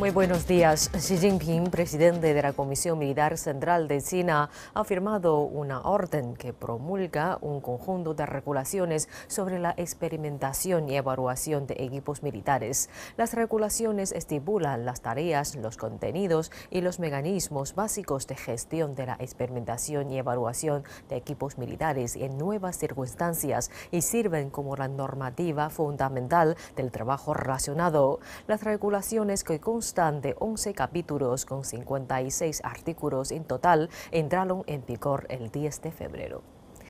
Muy buenos días. Xi Jinping, presidente de la Comisión Militar Central de China, ha firmado una orden que promulga un conjunto de regulaciones sobre la experimentación y evaluación de equipos militares. Las regulaciones estipulan las tareas, los contenidos y los mecanismos básicos de gestión de la experimentación y evaluación de equipos militares en nuevas circunstancias y sirven como la normativa fundamental del trabajo relacionado. Las regulaciones que consta de 11 capítulos con 56 artículos en total, entraron en vigor el 10 de febrero.